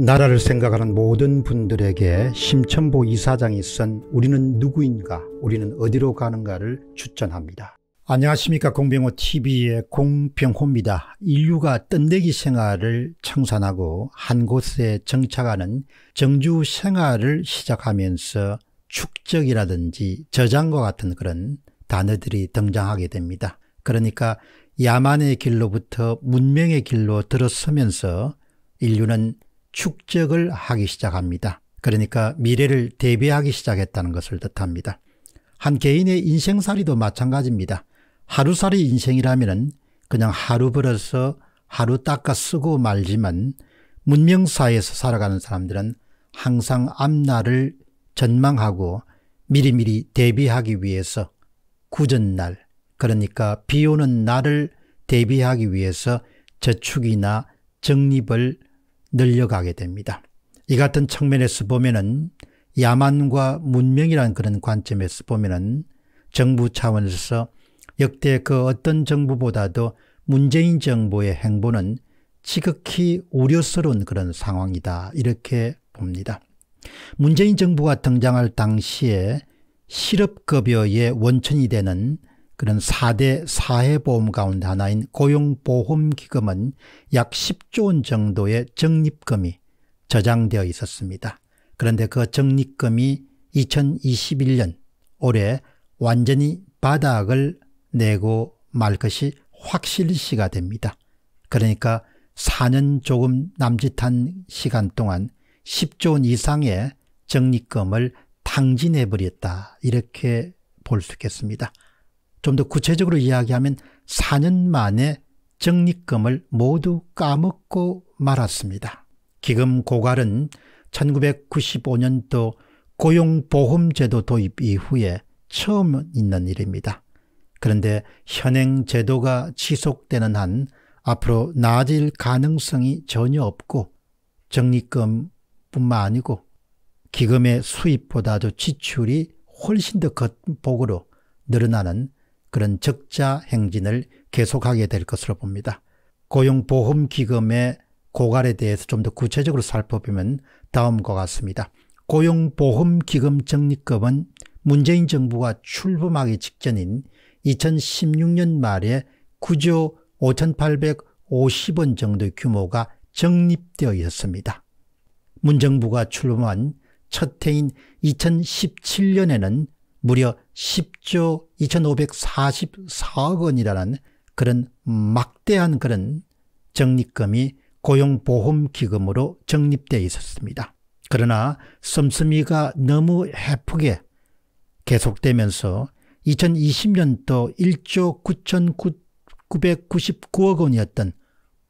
나라를 생각하는 모든 분들에게 심천보 이사장이 쓴 우리는 누구인가 우리는 어디로 가는가를 추천합니다. 안녕하십니까 공병호TV의 공병호입니다. 인류가 뜬내기 생활을 청산하고 한 곳에 정착하는 정주 생활을 시작하면서 축적이라든지 저장과 같은 그런 단어들이 등장하게 됩니다. 그러니까 야만의 길로부터 문명의 길로 들어서면서 인류는 축적을 하기 시작합니다. 그러니까 미래를 대비하기 시작했다는 것을 뜻합니다. 한 개인의 인생살이도 마찬가지입니다. 하루살이 인생이라면 그냥 하루 벌어서 하루 닦아 쓰고 말지만 문명사회에서 살아가는 사람들은 항상 앞날을 전망하고 미리미리 대비하기 위해서 구전날 그러니까 비오는 날을 대비하기 위해서 저축이나 적립을 늘려가게 됩니다. 이 같은 측면에서 보면은 야만과 문명이란 그런 관점에서 보면은 정부 차원에서 역대 그 어떤 정부보다도 문재인 정부의 행보는 지극히 우려스러운 그런 상황이다 이렇게 봅니다. 문재인 정부가 등장할 당시에 실업급여의 원천이 되는 그런 4대 사회보험 가운데 하나인 고용보험기금은 약 10조 원 정도의 적립금이 저장되어 있었습니다. 그런데 그 적립금이 2021년 올해 완전히 바닥을 내고 말 것이 확실시가 됩니다. 그러니까 4년 조금 남짓한 시간 동안 10조 원 이상의 적립금을 탕진해버렸다 이렇게 볼 수 있겠습니다. 좀더 구체적으로 이야기하면 4년 만에 적립금을 모두 까먹고 말았습니다. 기금 고갈은 1995년도 고용보험제도 도입 이후에 처음 있는 일입니다. 그런데 현행 제도가 지속되는 한 앞으로 나아질 가능성이 전혀 없고 적립금뿐만 아니고 기금의 수입보다도 지출이 훨씬 더 겉복으로 늘어나는 그런 적자 행진을 계속하게 될 것으로 봅니다. 고용보험기금의 고갈에 대해서 좀 더 구체적으로 살펴보면 다음과 같습니다. 고용보험기금 적립금은 문재인 정부가 출범하기 직전인 2016년 말에 9조 5,850원 정도의 규모가 적립되어 있었습니다. 문정부가 출범한 첫 해인 2017년에는 무려 10조 2544억 원이라는 그런 막대한 그런 적립금이 고용보험기금으로 적립되어 있었습니다. 그러나 씀씀이가 너무 해프게 계속되면서 2020년도 1조 9,999억 원이었던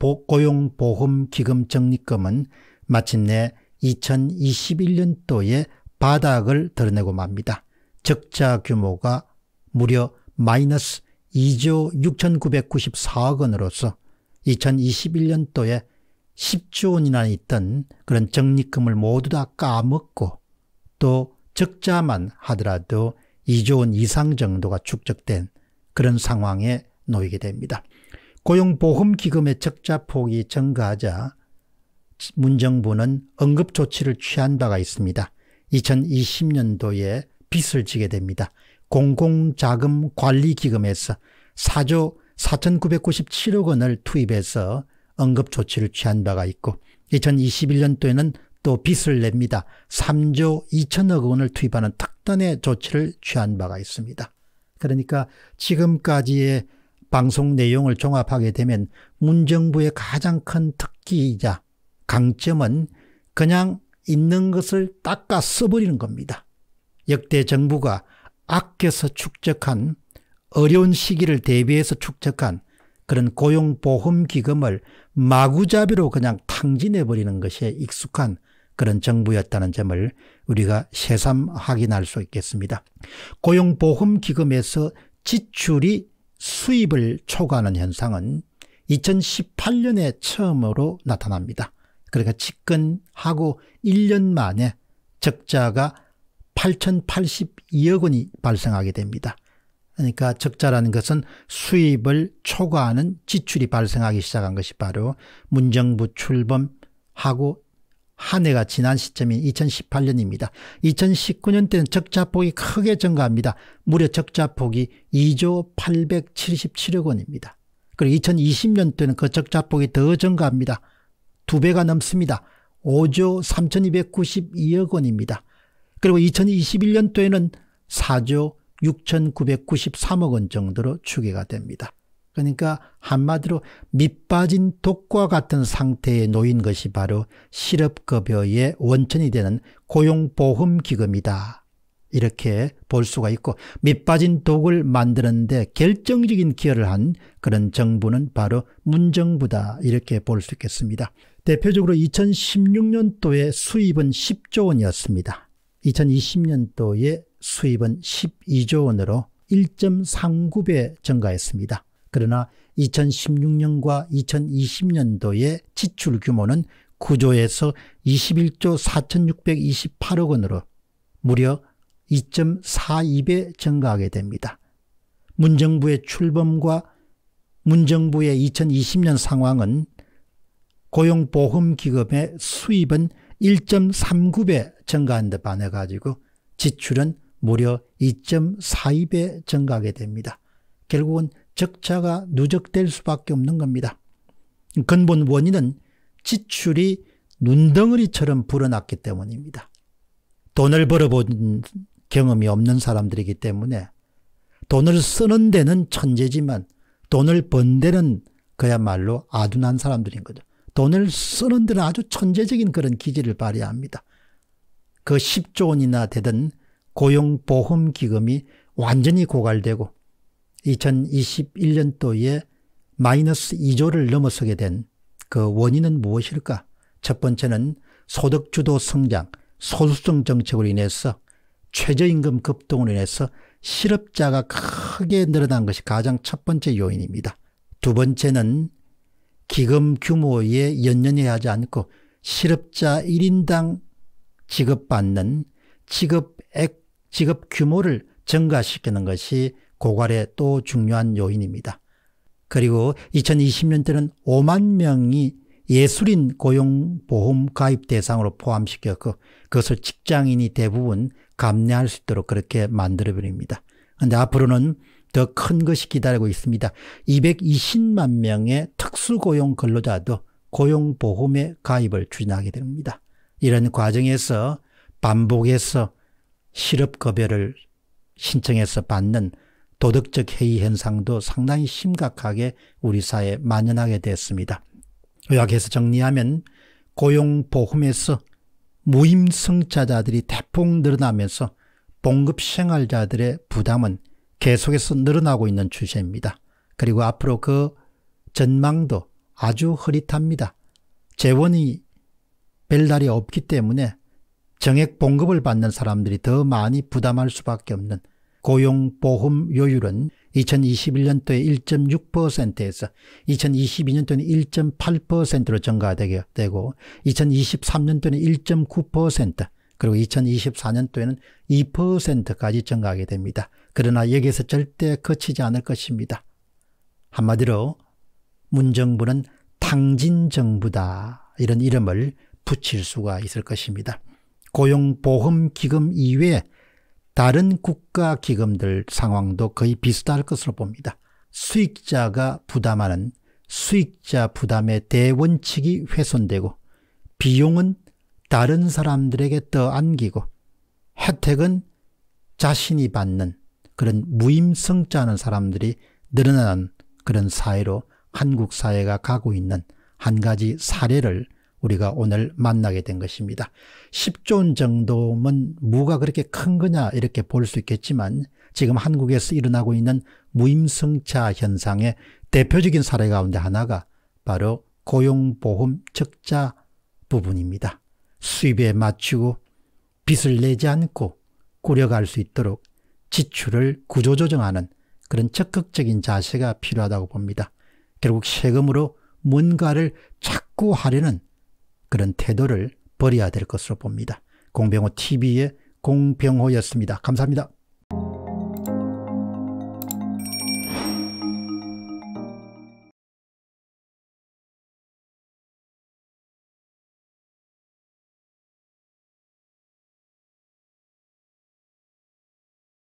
고용보험기금 적립금은 마침내 2021년도에 바닥을 드러내고 맙니다. 적자 규모가 무려 마이너스 2조 6,994억 원으로서 2021년도에 10조 원이나 있던 그런 적립금을 모두 다 까먹고 또 적자만 하더라도 2조 원 이상 정도가 축적된 그런 상황에 놓이게 됩니다. 고용보험기금의 적자 폭이 증가하자 문정부는 응급조치를 취한 바가 있습니다. 2020년도에 빚을 지게 됩니다. 공공자금관리기금에서 4조 4,997억 원을 투입해서 응급 조치를 취한 바가 있고 2021년도에는 또 빚을 냅니다. 3조 2천억 원을 투입하는 특단의 조치를 취한 바가 있습니다. 그러니까 지금까지의 방송 내용을 종합하게 되면 문정부의 가장 큰 특기이자 강점은 그냥 있는 것을 닦아 써버리는 겁니다. 역대 정부가 아껴서 축적한 어려운 시기를 대비해서 축적한 그런 고용보험기금을 마구잡이로 그냥 탕진해버리는 것에 익숙한 그런 정부였다는 점을 우리가 새삼 확인할 수 있겠습니다. 고용보험기금에서 지출이 수입을 초과하는 현상은 2018년에 처음으로 나타납니다. 그러니까 집권하고 1년 만에 적자가 8,082억 원이 발생하게 됩니다. 그러니까 적자라는 것은 수입을 초과하는 지출이 발생하기 시작한 것이 바로 문정부 출범하고 한 해가 지난 시점인 2018년입니다. 2019년 때는 적자폭이 크게 증가합니다. 무려 적자폭이 2조 877억 원입니다. 그리고 2020년 때는 그 적자폭이 더 증가합니다. 두 배가 넘습니다. 5조 3292억 원입니다. 그리고 2021년도에는 4조 6,993억 원 정도로 추계가 됩니다. 그러니까 한마디로 밑빠진 독과 같은 상태에 놓인 것이 바로 실업급여의 원천이 되는 고용보험기금이다. 이렇게 볼 수가 있고 밑빠진 독을 만드는데 결정적인 기여를 한 그런 정부는 바로 문정부다 이렇게 볼 수 있겠습니다. 대표적으로 2016년도에 수입은 10조 원이었습니다. 2020년도에 수입은 12조 원으로 1.39배 증가했습니다. 그러나 2016년과 2020년도의 지출 규모는 9조에서 21조 4,628억 원으로 무려 2.42배 증가하게 됩니다. 문정부의 출범과 문정부의 2020년 상황은 고용보험기금의 수입은 1.39배 증가한 데 반해 가지고 지출은 무려 2.42배 증가하게 됩니다. 결국은 적자가 누적될 수밖에 없는 겁니다. 근본 원인은 지출이 눈덩어리처럼 불어났기 때문입니다. 돈을 벌어본 경험이 없는 사람들이기 때문에 돈을 쓰는 데는 천재지만 돈을 번 데는 그야말로 아둔한 사람들인 거죠. 돈을 쓰는 데는 아주 천재적인 그런 기질을 발휘합니다. 그 10조 원이나 되던 고용보험기금이 완전히 고갈되고 2021년도에 마이너스 2조를 넘어서게 된 그 원인은 무엇일까? 첫 번째는 소득주도 성장, 소수성 정책으로 인해서 최저임금 급등으로 인해서 실업자가 크게 늘어난 것이 가장 첫 번째 요인입니다. 두 번째는 기금 규모에 연연해 하지 않고 실업자 1인당 지급받는 지급액, 지급 규모를 증가시키는 것이 고갈의 또 중요한 요인입니다. 그리고 2020년대는 5만 명이 예술인 고용보험 가입 대상으로 포함시켰고 그것을 직장인이 대부분 감내할 수 있도록 그렇게 만들어버립니다. 그런데 앞으로는 더큰 것이 기다리고 있습니다. 220만 명의 특수고용 근로자도 고용보험에 가입을 추진하게 됩니다. 이런 과정에서 반복해서 실업급여를 신청해서 받는 도덕적 해이 현상도 상당히 심각하게 우리 사회에 만연하게 됐습니다. 요약해서 정리하면 고용보험에서 무임승차자들이 대폭 늘어나면서 봉급생활자들의 부담은 계속해서 늘어나고 있는 추세입니다. 그리고 앞으로 그 전망도 아주 흐릿합니다. 재원이 별다리 없기 때문에 정액 봉급을 받는 사람들이 더 많이 부담할 수밖에 없는 고용보험 요율은 2021년도에 1.6%에서 2022년도는 1.8%로 증가되고 2023년도는 1.9% 그리고 2024년도에는 2%까지 증가하게 됩니다. 그러나 여기서 에 절대 거치지 않을 것입니다. 한마디로 문정부는 탕진정부다 이런 이름을 붙일 수가 있을 것입니다. 고용보험기금 이외에 다른 국가기금들 상황도 거의 비슷할 것으로 봅니다. 수익자가 부담하는 수익자 부담의 대원칙이 훼손되고 비용은 다른 사람들에게 떠안기고 혜택은 자신이 받는 그런 무임승자하는 사람들이 늘어나는 그런 사회로 한국 사회가 가고 있는 한 가지 사례를 우리가 오늘 만나게 된 것입니다. 10조 원 정도면 무가 그렇게 큰 거냐 이렇게 볼 수 있겠지만 지금 한국에서 일어나고 있는 무임승차 현상의 대표적인 사례 가운데 하나가 바로 고용보험 적자 부분입니다. 수입에 맞추고 빚을 내지 않고 꾸려갈 수 있도록 지출을 구조조정하는 그런 적극적인 자세가 필요하다고 봅니다. 결국 세금으로 뭔가를 자꾸 하려는 그런 태도를 버려야 될 것으로 봅니다. 공병호 TV의 공병호였습니다. 감사합니다.